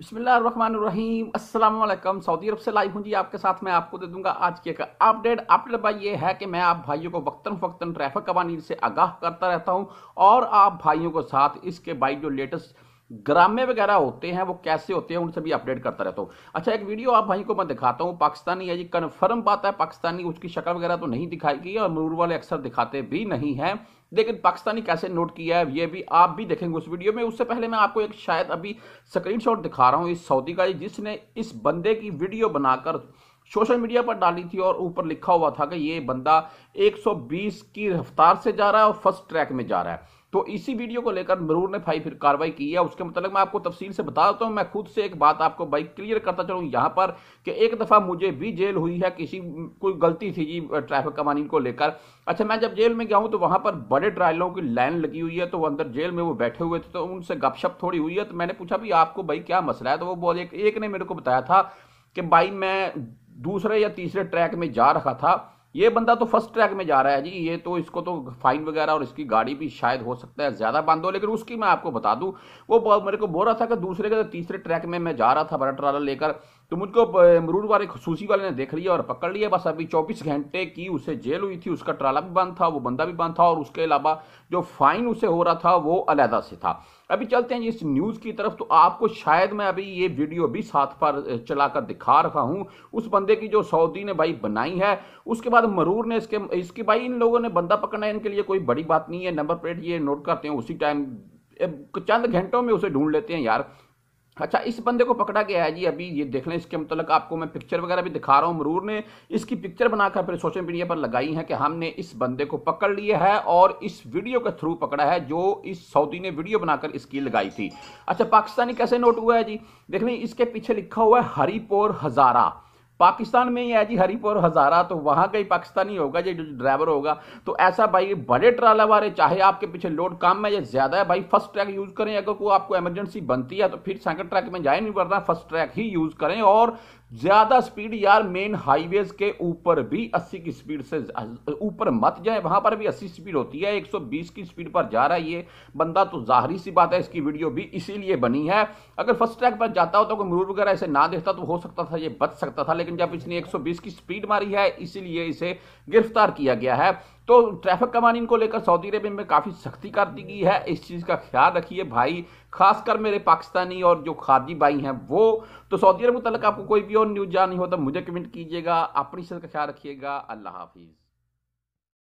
बसमीम अल्लाम सऊदी अरब से लाइव हूँ जी आपके साथ मैं आपको दे दूंगा आज की एक अपडेट अपडेट भाई ये है कि मैं आप भाइयों को वक्ता फ़क्तन ट्रैफिक कवानी से आगाह करता रहता हूँ और आप भाइयों को साथ इसके भाई जो लेटेस्ट ग्रामे वगैरह होते हैं वो कैसे होते हैं उनसे भी अपडेट करता रहता हूँ अच्छा एक वीडियो आप भाई को मैं दिखाता हूँ पाकिस्तानी है जी कन्फर्म बात है पाकिस्तानी उसकी शक्ल वगैरह तो नहीं दिखाई गई और मरूर वाले अक्सर दिखाते भी नहीं है लेकिन पाकिस्तानी कैसे नोट किया है ये भी आप भी देखेंगे उस वीडियो में उससे पहले मैं आपको एक शायद अभी स्क्रीन दिखा रहा हूँ इस सऊदी का जिसने इस बंदे की वीडियो बनाकर सोशल मीडिया पर डाली थी और ऊपर लिखा हुआ था कि ये बंदा 120 की रफ्तार से जा रहा है और फर्स्ट ट्रैक में जा रहा है तो इसी वीडियो को लेकर मरूर ने भाई फिर कार्रवाई की है उसके मतलब मैं आपको तफसील से बता देता हूँ मैं खुद से एक बात आपको भाई क्लियर करता चलूँ यहाँ पर कि एक दफ़ा मुझे भी जेल हुई है किसी कोई गलती थी जी ट्रैफिक कवानीन को लेकर अच्छा मैं जब जेल में गया हूँ तो वहाँ पर बड़े ट्रायलों की लाइन लगी हुई है तो वो अंदर जेल में वो बैठे हुए थे तो उनसे गपशप थोड़ी हुई है तो मैंने पूछा भाई आपको भाई क्या मसला है तो वो बोल एक, एक ने मेरे को बताया था कि भाई मैं दूसरे या तीसरे ट्रैक में जा रहा था ये बंदा तो फर्स्ट ट्रैक में जा रहा है जी ये तो इसको तो फाइन वगैरह और इसकी गाड़ी भी शायद हो सकता है ज़्यादा बंद हो लेकिन उसकी मैं आपको बता दूं वो मेरे को बोल रहा था कि दूसरे के तो तीसरे ट्रैक में मैं जा रहा था बड़ा ट्राला लेकर तो मुझको मरूर वाले खसूसी वाले ने देख लिया और पकड़ लिया बस अभी 24 घंटे की उसे जेल हुई थी उसका ट्राला भी बंद था वो बंदा भी बंद था और उसके अलावा जो फाइन उसे हो रहा था वो अलहदा से था अभी चलते हैं इस न्यूज़ की तरफ तो आपको शायद मैं अभी ये वीडियो भी साथ पर चलाकर दिखा रहा हूँ उस बंदे की जो सऊदी ने भाई बनाई है उसके बाद मरूर ने इसके इसके भाई इन लोगों ने बंदा पकड़ना है इनके लिए कोई बड़ी बात नहीं है नंबर प्लेट ये नोट करते हैं उसी टाइम चंद घंटों में उसे ढूंढ लेते हैं यार अच्छा इस बंदे को पकड़ा गया है जी अभी ये देख लें इसके मतलब आपको मैं पिक्चर वगैरह भी दिखा रहा हूँ मरूर ने इसकी पिक्चर बनाकर फिर सोशल मीडिया पर लगाई है कि हमने इस बंदे को पकड़ लिया है और इस वीडियो के थ्रू पकड़ा है जो इस सऊदी ने वीडियो बनाकर इसकी लगाई थी अच्छा पाकिस्तानी कैसे नोट हुआ है जी देख लें इसके पीछे लिखा हुआ है हरीपोर हजारा पाकिस्तान में ही है जी हरीफ हज़ारा तो वहां का ही पाकिस्तानी होगा जी ड्राइवर होगा तो ऐसा भाई बड़े ट्राला वाले चाहे आपके पीछे लोड कम है या ज़्यादा है भाई फर्स्ट ट्रैक यूज़ करें अगर कोई आपको इमरजेंसी बनती है तो फिर सेकंड ट्रैक में जाए नहीं वरना फर्स्ट ट्रैक ही यूज़ करें और ज्यादा स्पीड यार मेन हाईवेज के ऊपर भी 80 की स्पीड से ऊपर मत जाए वहां पर भी 80 स्पीड होती है 120 की स्पीड पर जा रहा है ये बंदा तो जाहरी सी बात है इसकी वीडियो भी इसीलिए बनी है अगर फर्स्ट ट्रैक पर जाता हो तो कोई मरूर वगैरह इसे ना देखता तो हो सकता था ये बच सकता था लेकिन जब इसने एक की स्पीड मारी है इसीलिए इसे गिरफ्तार किया गया है तो ट्रैफिक कवानीन को लेकर सऊदी अरब में काफ़ी सख्ती कर दी गई है इस चीज़ का ख्याल रखिए भाई खासकर मेरे पाकिस्तानी और जो खादी भाई हैं वो तो सऊदी अरब मुतल आपको कोई भी और न्यूज़ जानी हो तो मुझे कमेंट कीजिएगा अपनी चीज़ का ख्याल रखिएगा अल्लाह हाफिज़